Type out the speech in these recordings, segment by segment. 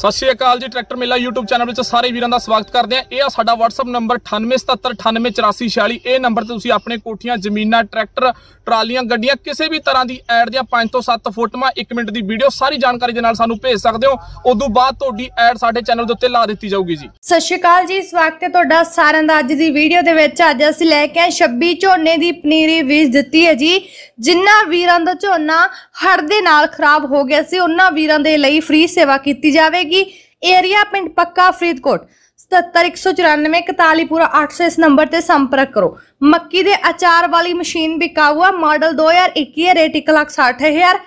ਸਤਿ ਸ਼੍ਰੀ ਅਕਾਲ ਜੀ ਟਰੈਕਟਰ ਮੇਲਾ YouTube ਚੈਨਲ ਵਿੱਚ ਸਾਰੇ ਵੀਰਾਂ ਦਾ ਸਵਾਗਤ ਕਰਦੇ ਆ ਇਹ ਆ ਸਾਡਾ WhatsApp ਨੰਬਰ 9877988446 ਇਹ ਨੰਬਰ ਤੇ ਤੁਸੀਂ ਆਪਣੇ ਕੋਠੀਆਂ ਜ਼ਮੀਨਾਂ ਟਰੈਕਟਰ ਟਰਾਲੀਆਂ ਗੱਡੀਆਂ ਕਿਸੇ ਵੀ ਤਰ੍ਹਾਂ ਦੀ ਐਡ ਦੀਆਂ 5 ਤੋਂ 7 ਫੋਟੋਆਂ 1 ਮਿੰਟ ਦੀ ਵੀਡੀਓ ਸਾਰੀ ਜਾਣਕਾਰੀ ਦੇ ਨਾਲ ਸਾਨੂੰ ਭੇਜ ਸਕਦੇ ਹੋ ਉਦੋਂ ਬਾਅਦ ਤੁਹਾਡੀ ਐਡ ਸਾਡੇ ਚੈਨਲ ਦੇ ਉੱਤੇ ਲਾ ਦਿੱਤੀ ਜਾਊਗੀ ਜੀ ਸਤਿ ਸ਼੍ਰੀ ਅਕਾਲ ਜੀ ਸਵਾਗਤ ਹੈ ਤੁਹਾਡਾ ਸਾਰਿਆਂ ਦਾ ਅੱਜ ਦੀ ਵੀਡੀਓ ਦੇ ਵਿੱਚ ਅੱਜ ਅਸੀਂ ਲੈ ਕੇ 26 ਝੋਨੇ ਦੀ ਪਨੀਰੀ ਬੀਜ ਦਿੱਤੀ ਹੈ ਜੀ ਜਿੰਨਾ ਵੀਰਾਂ ਦਾ ਝੋਨਾ ਹੜ੍ਹ ਦੇ ਨਾਲ ਖਰਾਬ ਹੋ ਗਿਆ ਸੀ ਉਹਨਾਂ ਵੀਰਾਂ ਦੇ ਲਈ ਫ੍ਰੀ ਸੇਵਾ ਕੀਤੀ ਜਾਵੇਗੀ ਏਰੀਆ ਪਿੰਡ ਪੱਕਾ ਫਰੀਦਕੋਟ 77194414 ਇਸ ਨੰਬਰ ਤੇ ਸੰਪਰਕ ਕਰੋ ਮੱਕੀ ਦੇ ਅਚਾਰ ਵਾਲੀ ਮਸ਼ੀਨ ਵਿਕਾਊ ਆ ਮਾਡਲ 2021 ਰੇਟ 160000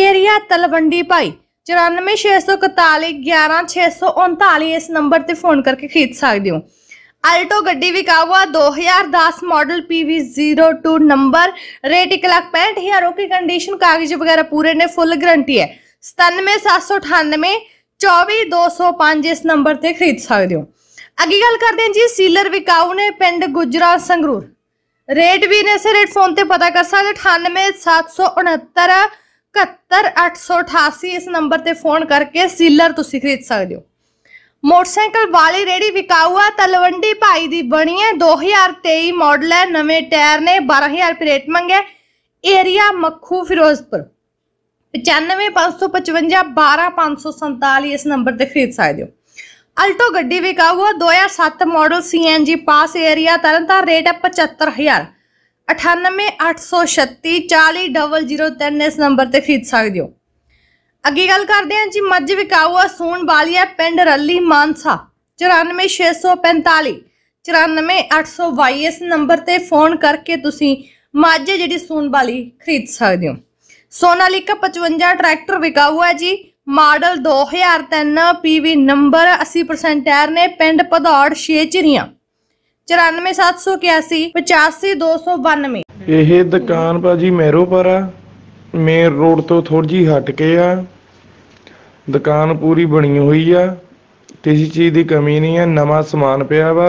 ਏਰੀਆ ਤਲਵੰਡੀ ਭਾਈ 9464411649 ਇਸ ਨੰਬਰ ਤੇ ਫੋਨ ਕਰਕੇ ਖਰੀਦ ਸਕਦੇ ਹੋ ਅਲਟੋ ਗੱਡੀ ਵਿਕਾਵਾ 2010 ਮਾਡਲ PV02 ਨੰਬਰ ਰੇਟ 165000 ਰੋਕੀ ਕੰਡੀਸ਼ਨ ਕਾਗਜ਼ ਵਗੈਰਾ ਪੂਰੇ ਨੇ ਫੁੱਲ ਗਾਰੰਟੀ ਹੈ 97798 24205 ਇਸ ਨੰਬਰ ਤੇ ਖਰੀਦ ਸਕਦੇ ਹੋ ਅੱਗੇ ਗੱਲ ਕਰਦੇ ਹਾਂ ਜੀ ਸੀਲਰ ਵਿਕਾਊ ਨੇ ਪਿੰਡ ਗੁਜਰਾ ਸੰਗਰੂਰ ਰੇਟ ਵੀ ਨੇ ਸੇ ਰੇਟ ਫੋਨ ਤੇ ਪਤਾ ਕਰ ਸਕਦੇ 98769 71888 ਇਸ ਨੰਬਰ ਤੇ ਫੋਨ ਕਰਕੇ ਸੀਲਰ ਤੁਸੀਂ ਖਰੀਦ ਸਕਦੇ ਹੋ ਮੋਟਰਸਾਈਕਲ ਵਾਲੀ ਰੇੜੀ ਵਿਕਾਊਆ ਤਲਵੰਡੀ ਭਾਈ ਦੀ ਬਣੀ ਹੈ 2023 ਮਾਡਲ ਹੈ ਨਵੇਂ ਟਾਇਰ ਨੇ 12000 ਰੁਪਏ ਰੇਟ ਮੰਗੇ ਏਰੀਆ ਮੱਖੂ ਫਿਰੋਜ਼ਪੁਰ 9555512547 ਇਸ ਨੰਬਰ ਤੇ ਖਰੀਦ ਸਕਦੇ ਹੋ ਅਲਟੋ ਗੱਡੀ ਵਿਕਾਊਆ 2007 model CNG pass area Tarn Taran rate ਹੈ 75000 98836 ਇਸ ਨੰਬਰ ਤੇ ਖਰੀਦ ਸਕਦੇ ਹੋ ਅੱਗੇ ਗੱਲ ਕਰਦੇ ਹਾਂ ਜੀ ਮੱਝ ਵਿਕਾਊ ਆ ਸੂਣ ਵਾਲੀਆ ਪਿੰਡ ਰੱਲੀ ਮਾਨਸਾ 94645 94822 ਇਸ ਨੰਬਰ ਤੇ ਫੋਨ ਕਰਕੇ ਤੁਸੀਂ ਮੱਝ ਜਿਹੜੀ ਸੂਣ ਵਾਲੀ ਖਰੀਦ ਸਕਦੇ ਹੋ ਸੋਨਾਲੀਕਾ 55 ਟਰੈਕਟਰ ਵਿਕਾਊ ਆ ਜੀ ਮਾਡਲ 2003 ਪੀਵੀ ਨੰਬਰ 80% ਟਾਇਰ ਨੇ ਪਿੰਡ ਪਧੌੜ 6 ਚਿਰੀਆਂ 94781 85292 ਇਹ ਦੁਕਾਨ ਭਾਜੀ ਆ ਮੇਨ ਰੋਡ ਤੋਂ ਥੋੜੀ ਜੀ ਹਟ ਕੇ ਆ ਦੁਕਾਨ ਪੂਰੀ ਬਣੀ ਹੋਈ ਆ ਕਿਸੇ ਚੀਜ਼ ਦੀ ਕਮੀ ਨਹੀਂ ਆ ਨਵਾਂ ਸਮਾਨ ਪਿਆ ਵਾ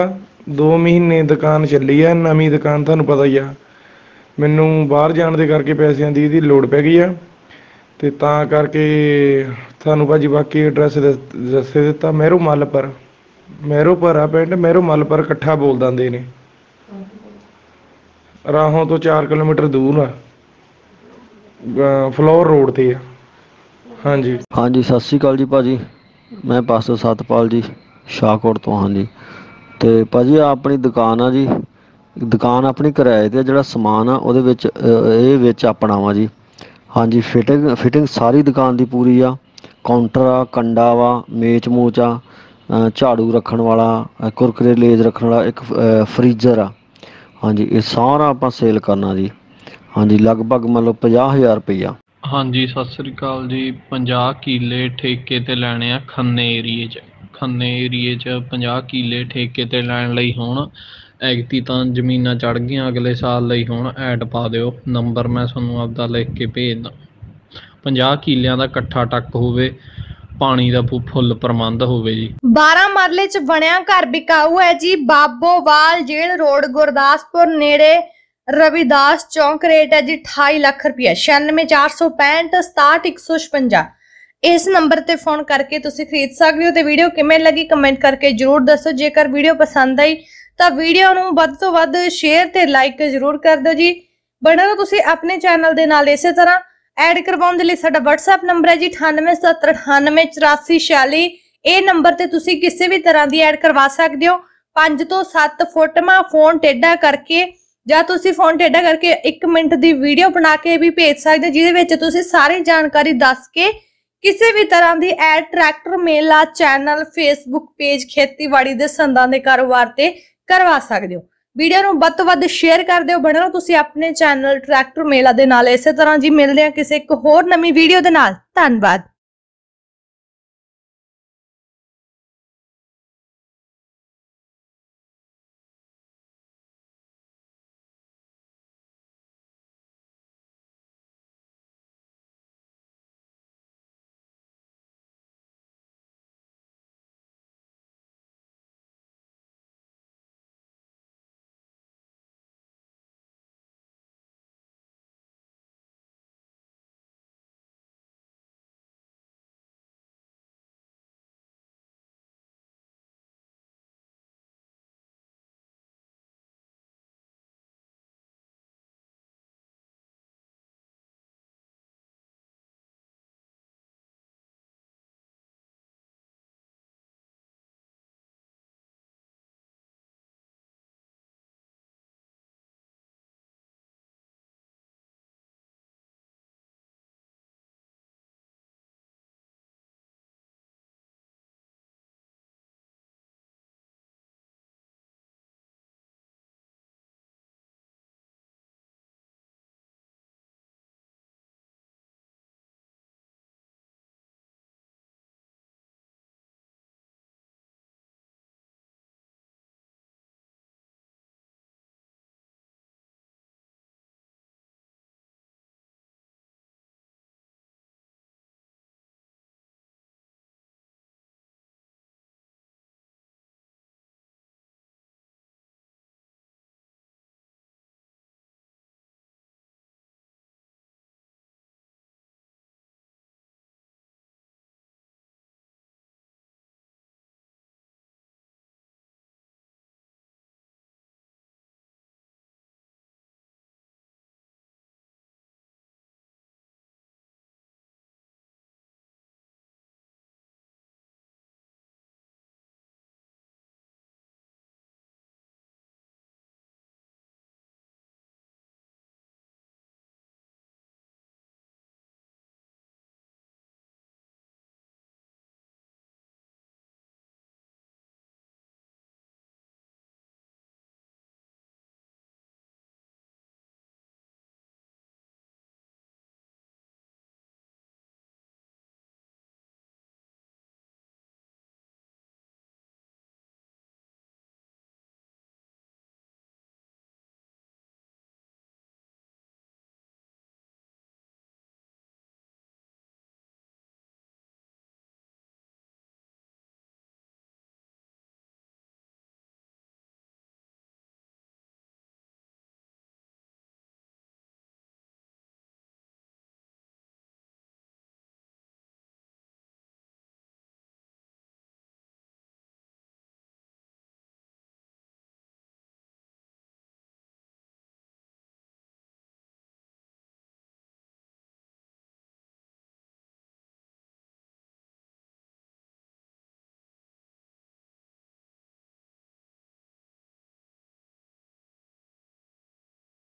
2 ਮਹੀਨੇ ਦੁਕਾਨ ਚੱਲੀ ਆ ਨਵੀਂ ਦੁਕਾਨ ਤੁਹਾਨੂੰ ਪਤਾ ਹੀ ਆ ਮੈਨੂੰ ਬਾਹਰ ਜਾਣ ਦੇ ਕਰਕੇ ਪੈਸਿਆਂ ਦੀ ਇਹਦੀ ਲੋੜ ਪੈ ਗਈ ਆ ਤੇ ਤਾਂ ਕਰਕੇ ਤੁਹਾਨੂੰ ਭਾਜੀ ਬਾਕੀ ਐਡਰੈਸ ਦੱਸੇ ਦਿੱਤਾ ਮਹਿਰੂ ਮਲਪਰ ਮਹਿਰੂ ਪਰ ਆ ਪਿੰਡ ਮਹਿਰੂ ਮਲਪਰ ਇਕੱਠਾ ਬੋਲ ਦਿੰਦੇ ਨੇ ਰਾਹੋਂ ਤੋਂ 4 ਕਿਲੋਮੀਟਰ ਦੂਰ ਆ ਫਲੋਰ ਰੋਡ ਤੇ ਆ ਹਾਂਜੀ ਹਾਂਜੀ ਸਤਿ ਸ਼੍ਰੀ ਅਕਾਲ ਜੀ ਭਾਜੀ ਮੈਂ ਪਾਸਟਰ ਸਤਪਾਲ ਜੀ ਸ਼ਾਹਕੋਟ ਤੋਂ ਹਾਂ ਜੀ ਤੇ ਭਾਜੀ ਆ ਆਪਣੀ ਦੁਕਾਨ ਆ ਜੀ ਦੁਕਾਨ ਆਪਣੀ ਕਿਰਾਏ ਤੇ ਜਿਹੜਾ ਸਮਾਨ ਆ ਉਹਦੇ ਵਿੱਚ ਇਹ ਵਿੱਚ ਆਪਣਾ ਵਾ ਜੀ ਹਾਂਜੀ ਫਿਟਿੰਗ ਫਿਟਿੰਗ ਸਾਰੀ ਦੁਕਾਨ ਦੀ ਪੂਰੀ ਆ ਕਾਊਂਟਰ ਆ ਕੰਡਾ ਵਾ ਮੇਚ ਮੂਚ ਆ ਝਾੜੂ ਰੱਖਣ ਵਾਲਾ ਕੁਰਕਰੇ ਲੇਜ਼ ਰੱਖਣ ਵਾਲਾ ਇੱਕ ਫ੍ਰੀਜ਼ਰ ਆ ਹਾਂਜੀ ਇਹ ਸਾਰਾ ਆਪਾਂ ਸੇਲ ਕਰਨਾ ਜੀ ਹਾਂਜੀ ਲਗਭਗ ਮੰਨ ਲਓ 50000 ਰੁਪਈਆ ਹਾਂਜੀ ਸਤਿ ਸ੍ਰੀ ਅਕਾਲ ਜੀ 50 ਕਿੱਲੇ ਠੇਕੇ ਤੇ ਲੈਣੇ ਆ ਖੰਨੇ ਏਰੀਏ 'ਚ ਖੰਨੇ ਏਰੀਏ 'ਚ 50 ਕਿੱਲੇ ਠੇਕੇ ਤੇ ਲੈਣ ਲਈ ਹੁਣ ਐਗਤੀ ਤਾਂ ਜ਼ਮੀਨਾਂ ਚੜ ਗਈਆਂ ਅਗਲੇ ਸਾਲ ਲਈ ਹੁਣ ਐਡ ਪਾ ਦਿਓ ਨੰਬਰ ਮੈਂ ਤੁਹਾਨੂੰ ਆਪਦਾ ਲਿਖ ਕੇ ਭੇਜਦਾ 50 ਕਿੱਲਿਆਂ ਦਾ ਇਕੱਠਾ ਟੱਕ ਹੋਵੇ ਪਾਣੀ ਦਾ ਫੁੱਲ ਪ੍ਰਬੰਧ ਹੋਵੇ ਜੀ 12 ਮਰਲੇ ਚ ਬਣਿਆ ਘਰ ਵਿਕਾਊ ਹੈ ਜੀ ਬਾਬੋਵਾਲ ਜੇਲ੍ਹ ਰੋਡ ਗੁਰਦਾਸਪੁਰ ਨੇੜੇ ਰਵਿਦਾਸ ਚੌਂਕ ਰੇਟ ਹੈ ਜੀ 28 ਲੱਖ ਰੁਪਇਆ 9646567156 ਇਸ ਨੰਬਰ ਤੇ ਫੋਨ ਕਰਕੇ ਤੁਸੀਂ ਖਰੀਦ ਸਕਦੇ ਹੋ ਤੇ ਵੀਡੀਓ ਕਿਵੇਂ ਲੱਗੀ ਕਮੈਂਟ ਕਰਕੇ ਜਰੂਰ ਦੱਸੋ ਜੇਕਰ ਵੀਡੀਓ ਪਸੰਦ ਆਈ ਤਾਂ ਵੀਡੀਓ ਨੂੰ ਵੱਧ ਤੋਂ ਵੱਧ ਸ਼ੇਅਰ ਤੇ ਲਾਈਕ ਜਰੂਰ ਕਰ ਦਿਓ ਜੀ ਬਣਾ ਲਓ ਤੁਸੀਂ ਆਪਣੇ ਚੈਨਲ ਦੇ ਨਾਲ ਇਸੇ ਤਰ੍ਹਾਂ ਐਡ ਕਰਵਾਉਣ ਦੇ ਲਈ ਸਾਡਾ WhatsApp ਨੰਬਰ ਹੈ ਜੀ 9877984446 ਇਹ ਨੰਬਰ ਤੇ ਤੁਸੀਂ ਕਿਸੇ ਵੀ ਤਰ੍ਹਾਂ ਦੀ ਐਡ ਕਰਵਾ ਸਕਦੇ ਹੋ 5 ਤੋਂ 7 ਫੋਟੋਆਂ ਫੋਨ ਟੇਡਾ ਕਰਕੇ ਜਾਂ ਤੁਸੀਂ ਫੋਨ ਟੇਡਾ ਕਰਕੇ 1 ਮਿੰਟ ਦੀ ਵੀਡੀਓ ਬਣਾ ਕੇ ਵੀ ਭੇਜ ਸਕਦੇ ਜਿਹਦੇ ਵਿੱਚ ਤੁਸੀਂ ਸਾਰੀ ਜਾਣਕਾਰੀ ਦੱਸ ਕੇ ਕਿਸੇ ਵੀ ਤਰ੍ਹਾਂ ਦੀ ad tractor Mela channel Facebook page ਖੇਤੀਬਾੜੀ ਦੇ ਸੰਦਾਂ ਦੇ ਕਾਰੋਬਾਰ ਤੇ ਕਰਵਾ ਸਕਦੇ ਹੋ ਵੀਡੀਓ ਨੂੰ ਵੱਧ ਤੋਂ ਵੱਧ ਸ਼ੇਅਰ ਕਰ ਦਿਓ ਬਣੋ ਤੁਸੀਂ ਆਪਣੇ ਚੈਨਲ ਟਰੈਕਟਰ ਮੇਲਾ ਦੇ ਨਾਲ ਇਸੇ ਤਰ੍ਹਾਂ ਜੀ ਮਿਲਦੇ ਆ ਕਿਸੇ ਇੱਕ ਹੋਰ ਨਵੀਂ ਵੀਡੀਓ ਦੇ ਨਾਲ ਧੰਨਵਾਦ